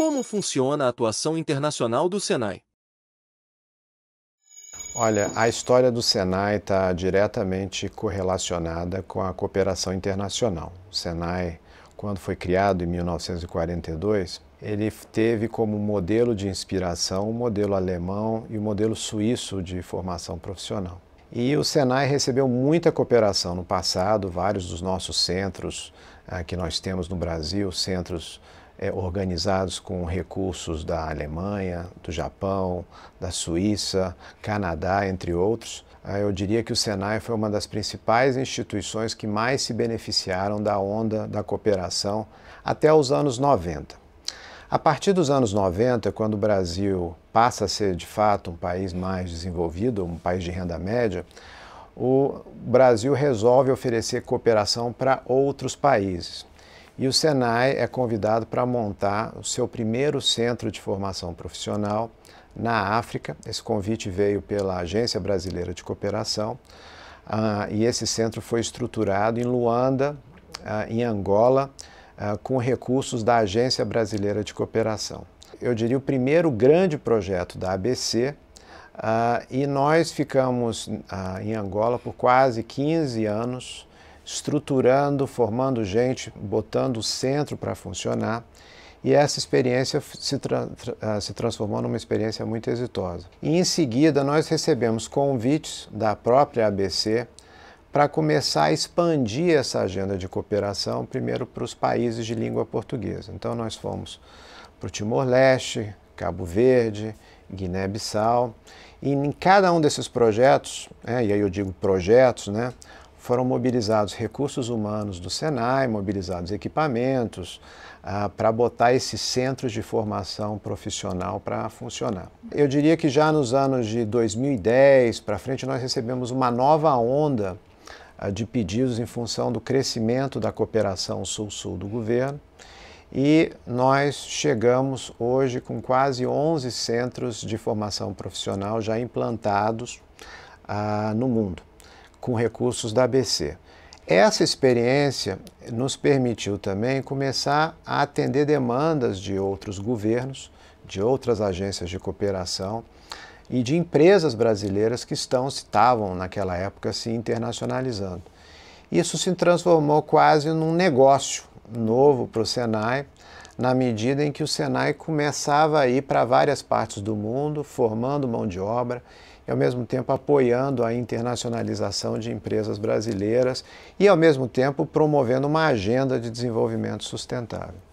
Como funciona a atuação internacional do Senai? Olha, a história do Senai está diretamente correlacionada com a cooperação internacional. O Senai, quando foi criado em 1942, ele teve como modelo de inspiração o modelo alemão e o modelo suíço de formação profissional. E o Senai recebeu muita cooperação no passado, vários dos nossos centros ah, que nós temos no Brasil, centros é, organizados com recursos da Alemanha, do Japão, da Suíça, Canadá, entre outros. Ah, eu diria que o Senai foi uma das principais instituições que mais se beneficiaram da onda da cooperação até os anos 90. A partir dos anos 90, é quando o Brasil passa a ser de fato um país mais desenvolvido, um país de renda média, o Brasil resolve oferecer cooperação para outros países. E o Senai é convidado para montar o seu primeiro centro de formação profissional na África. Esse convite veio pela Agência Brasileira de Cooperação ah, e esse centro foi estruturado em Luanda, ah, em Angola, ah, com recursos da Agência Brasileira de Cooperação. Eu diria o primeiro grande projeto da ABC e nós ficamos em Angola por quase 15 anos estruturando, formando gente, botando o centro para funcionar. E essa experiência se, tra ah, se transformou numa experiência muito exitosa. E em seguida, nós recebemos convites da própria ABC para começar a expandir essa agenda de cooperação, primeiro para os países de língua portuguesa. Então, nós fomos para o Timor-Leste, Cabo Verde, Guiné-Bissau. E em cada um desses projetos, é, e aí eu digo projetos, né, foram mobilizados recursos humanos do Senai, mobilizados equipamentos ah, para botar esses centros de formação profissional para funcionar. Eu diria que já nos anos de 2010 para frente nós recebemos uma nova onda ah, de pedidos em função do crescimento da cooperação sul-sul do governo e nós chegamos hoje com quase 11 centros de formação profissional já implantados ah, no mundo com recursos da ABC. Essa experiência nos permitiu também começar a atender demandas de outros governos, de outras agências de cooperação e de empresas brasileiras que estão, estavam naquela época se internacionalizando. Isso se transformou quase num negócio novo para o Senai, na medida em que o Senai começava a ir para várias partes do mundo, formando mão de obra ao mesmo tempo, apoiando a internacionalização de empresas brasileiras e, ao mesmo tempo, promovendo uma agenda de desenvolvimento sustentável.